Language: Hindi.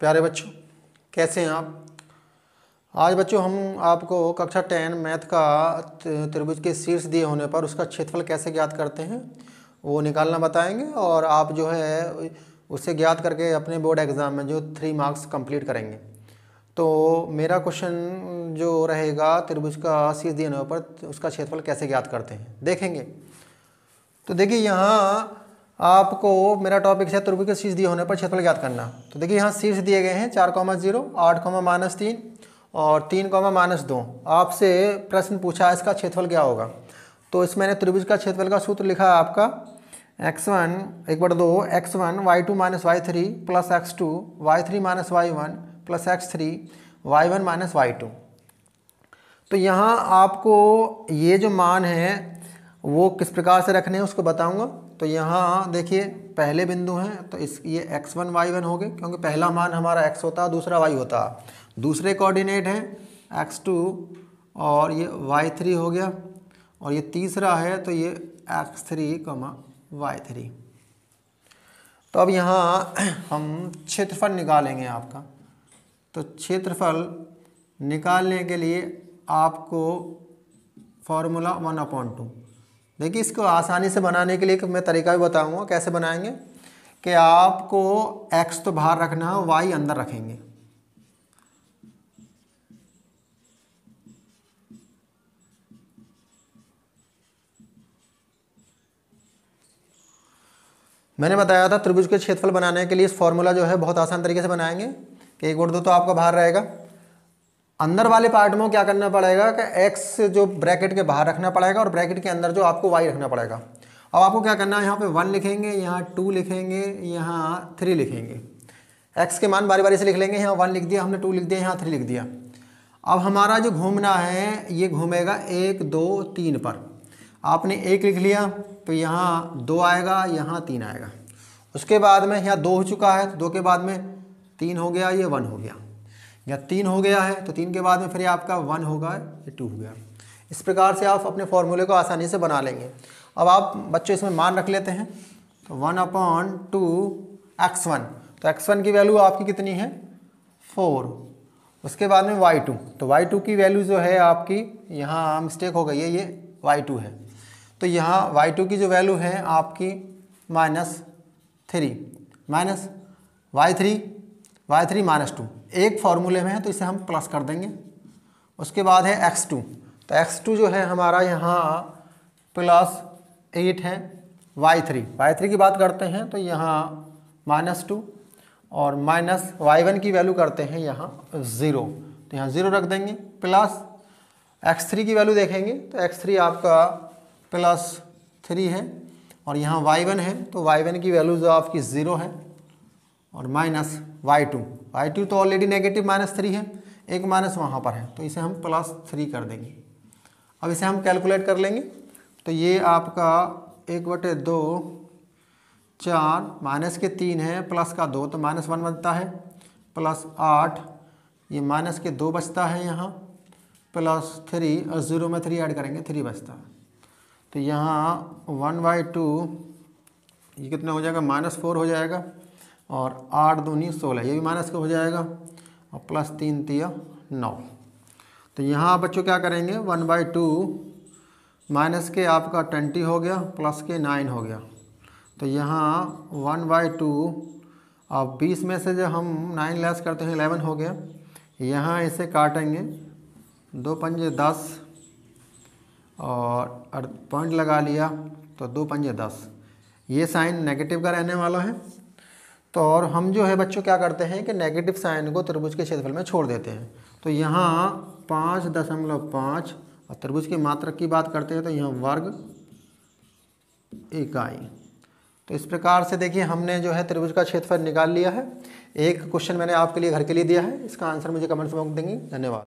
प्यारे बच्चों कैसे हैं आप आज बच्चों हम आपको कक्षा टेन मैथ का त्रिभुज के शीर्ष दिए होने पर उसका क्षेत्रफल कैसे ज्ञात करते हैं वो निकालना बताएंगे और आप जो है उसे ज्ञात करके अपने बोर्ड एग्ज़ाम में जो थ्री मार्क्स कंप्लीट करेंगे तो मेरा क्वेश्चन जो रहेगा त्रिभुज का शीर्ष दिए होने पर उसका क्षेत्रफल कैसे ज्ञात करते हैं देखेंगे तो देखिए यहाँ आपको मेरा टॉपिक है त्रुभुज के शीर्ष दिए होने पर क्षेत्रफल ज्ञात करना तो देखिए यहाँ शीर्ष दिए गए हैं चार कॉमा जीरो आठ कॉमा माइनस तीन और तीन कॉमा माइनस दो आपसे प्रश्न पूछा है इसका क्षेत्रफल क्या होगा तो इसमें मैंने त्रिभुज का क्षेत्रफल का सूत्र लिखा है आपका एक्स वन एक बार दो x one y two minus y three plus x two y three minus y one plus x three y one minus y two तो यहाँ आपको ये जो मान है वो किस प्रकार से रखने हैं उसको बताऊँगा तो यहाँ देखिए पहले बिंदु हैं तो इस ये एक्स वन वाई वन हो गए क्योंकि पहला मान हमारा एक्स होता है दूसरा वाई होता दूसरे कोऑर्डिनेट हैं एक्स टू और ये वाई थ्री हो गया और ये तीसरा है तो ये x three comma y three तो अब यहाँ हम क्षेत्रफल निकालेंगे आपका तो क्षेत्रफल निकालने के लिए आपको फॉर्मूला वन अपॉइंट टू देखिए इसको आसानी से बनाने के लिए मैं तरीका भी बताऊँगा कैसे बनाएंगे कि आपको एक्स तो बाहर रखना है वाई अंदर रखेंगे मैंने बताया था त्रिभुज के क्षेत्रफल बनाने के लिए इस फॉर्मूला जो है बहुत आसान तरीके से बनाएंगे कि एक और दो तो आपका बाहर रहेगा अंदर वाले पार्ट में क्या करना पड़ेगा कि एक्स जो ब्रैकेट के बाहर रखना पड़ेगा और ब्रैकेट के अंदर जो आपको वाई रखना पड़ेगा अब आपको क्या करना है यहाँ पे वन लिखेंगे यहाँ टू लिखेंगे यहाँ थ्री लिखेंगे एक्स के मान बारी बारी से लिख लेंगे यहाँ वन लिख दिया हमने टू लिख दिया यहाँ थ्री लिख दिया अब हमारा जो घूमना है ये घूमेगा एक दो तीन पर आपने एक लिख लिया तो यहाँ दो आएगा यहाँ तीन आएगा उसके बाद में यहाँ दो हो चुका है तो दो के बाद में तीन हो गया ये वन हो गया या तीन हो गया है तो तीन के बाद में फिर आपका वन होगा या टू हो गया इस प्रकार से आप अपने फॉर्मूले को आसानी से बना लेंगे अब आप बच्चों इसमें मान रख लेते हैं तो one upon two x one तो एक्स वन की वैल्यू आपकी कितनी है फोर उसके बाद में वाई टू तो वाई टू की वैल्यू जो है आपकी यहाँ मिस्टेक हो गई है ये वाई टू है तो यहाँ वाई टू की जो वैल्यू है आपकी minus three minus y three y three minus two एक फार्मूले में है तो इसे हम प्लस कर देंगे उसके बाद है एक्स टू तो एक्स टू जो है हमारा यहाँ प्लस एट है वाई थ्री वाई थ्री की बात करते हैं तो यहाँ माइनस टू और माइनस वाई वन की वैल्यू करते हैं यहाँ ज़ीरो तो यहाँ ज़ीरो रख देंगे प्लस एक्स थ्री की वैल्यू देखेंगे तो एक्स थ्री आपका प्लस थ्री है और यहाँ वाई वन है तो वाई वन की वैल्यू जो आपकी ज़ीरो है और minus y two y two तो ऑलरेडी नेगेटिव माइनस थ्री है एक माइनस वहाँ पर है तो इसे हम प्लस थ्री कर देंगे अब इसे हम कैलकुलेट कर लेंगे तो ये आपका एक बटे दो चार माइनस के तीन है प्लस का दो तो माइनस वन बनता है प्लस आठ ये माइनस के दो बचता है यहाँ प्लस थ्री और ज़ीरो में थ्री ऐड करेंगे थ्री बचता है तो यहाँ वन बाई टू ये कितना हो जाएगा माइनस फोर हो जाएगा और आठ दूनी सोलह ये भी माइनस का हो जाएगा और प्लस तीन तिया नौ तो यहाँ बच्चों क्या करेंगे वन बाई टू माइनस के आपका ट्वेंटी हो गया प्लस के नाइन हो गया तो यहाँ वन बाई टू और बीस में से जो हम नाइन लेस करते हैं इलेवन हो गया यहाँ इसे काटेंगे दो पंजे दस और पॉइंट लगा लिया तो दो पंजे दस ये साइन नेगेटिव का रहने वाला है तो और हम जो है बच्चों क्या करते हैं कि नेगेटिव साइन को त्रिभुज के क्षेत्रफल में छोड़ देते हैं तो यहाँ पाँच दशमलव पाँच और त्रिभुज की मात्रक की बात करते हैं तो यहाँ वर्ग इकाई तो इस प्रकार से देखिए हमने जो है त्रिभुज का क्षेत्रफल निकाल लिया है एक क्वेश्चन मैंने आपके लिए घर के लिए दिया है इसका आंसर मुझे कमेंट्स में देंगे धन्यवाद